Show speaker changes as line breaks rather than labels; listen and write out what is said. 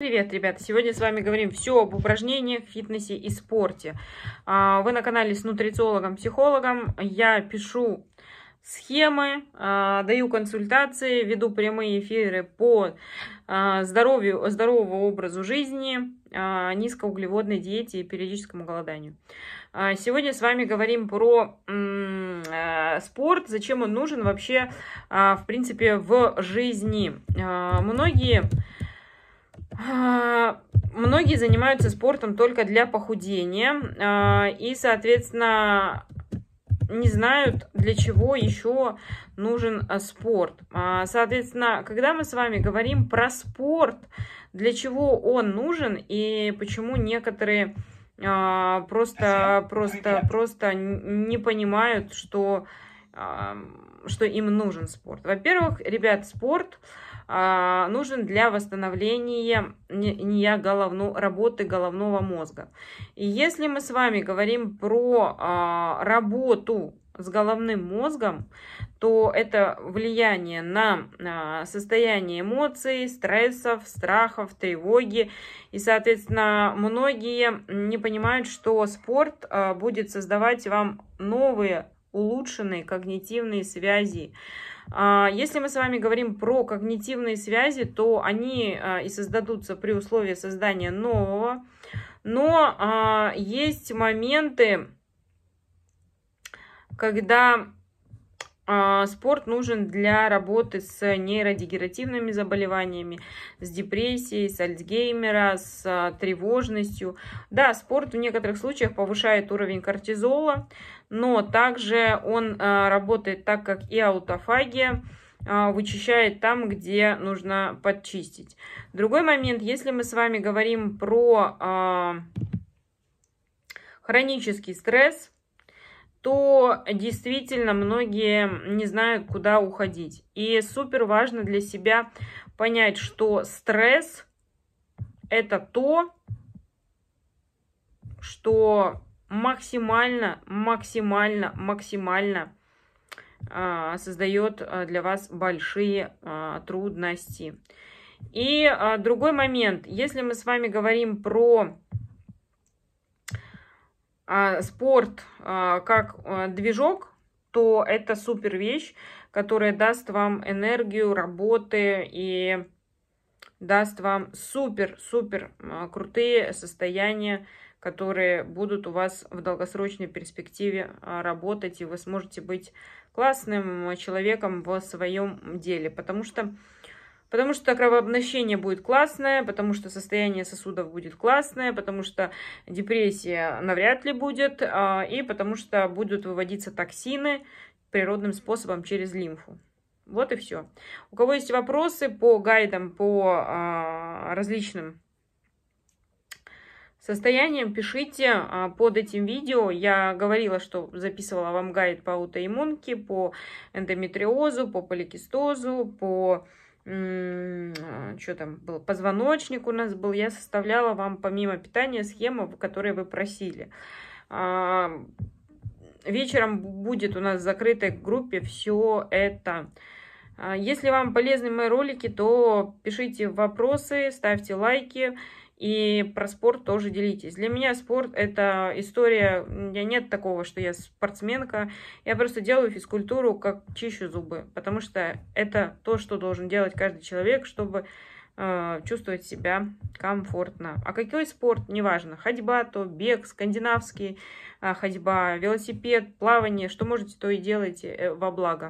Привет, ребята! Сегодня с вами говорим все об упражнениях, фитнесе и спорте. А, вы на канале с нутрициологом, психологом. Я пишу схемы, а, даю консультации, веду прямые эфиры по а, здоровью, здоровому образу жизни, низкоуглеводной диете и периодическому голоданию. Сегодня с вами говорим про спорт, зачем он нужен вообще, в принципе, в жизни. Многие а, многие занимаются спортом только для похудения а, и, соответственно, не знают, для чего еще нужен а, спорт. Соответственно, когда мы с вами говорим про спорт, для чего он нужен и почему некоторые просто, просто, просто не понимают, что, что им нужен спорт. Во-первых, ребят, спорт а, нужен для восстановления не головну, работы головного мозга. И если мы с вами говорим про а, работу с головным мозгом, то это влияние на а, состояние эмоций, стрессов, страхов, тревоги. И, соответственно, многие не понимают, что спорт будет создавать вам новые улучшенные когнитивные связи а, если мы с вами говорим про когнитивные связи, то они а, и создадутся при условии создания нового. Но а, есть моменты, когда а, спорт нужен для работы с нейродегеративными заболеваниями, с депрессией, с Альцгеймера, с а, тревожностью. Да, спорт в некоторых случаях повышает уровень кортизола, но также он а, работает так, как и аутофагия, вычищает там, где нужно подчистить. Другой момент, если мы с вами говорим про хронический стресс, то действительно многие не знают, куда уходить. И супер важно для себя понять, что стресс – это то, что максимально, максимально, максимально э, а, создает а, для вас большие э, трудности. И э, другой момент. Если мы с вами говорим про а, спорт а, как а, движок, то это супер вещь, которая даст вам энергию работы и даст вам супер-супер крутые состояния, которые будут у вас в долгосрочной перспективе работать, и вы сможете быть классным человеком в своем деле, потому что Потому что кровообнащение будет классное, потому что состояние сосудов будет классное, потому что депрессия навряд ли будет, а, и потому что будут выводиться токсины природным способом через лимфу. Вот и все. У кого есть вопросы по гайдам, по а, различным состояниям, пишите а, под этим видео. Я говорила, что записывала вам гайд по аутоиммунке, по эндометриозу, по поликистозу, по что там было? позвоночник у нас был, я составляла вам помимо питания схему, которую вы просили. Вечером будет у нас в закрытой группе все это. А, если вам полезны мои ролики, то пишите вопросы, ставьте лайки. И про спорт тоже делитесь. Для меня спорт – это история, у меня нет такого, что я спортсменка. Я просто делаю физкультуру, как чищу зубы, потому что это то, что должен делать каждый человек, чтобы э, чувствовать себя комфортно. А какой спорт, неважно, ходьба, то бег, скандинавский, э, ходьба, велосипед, плавание, что можете, то и делайте э, во благо.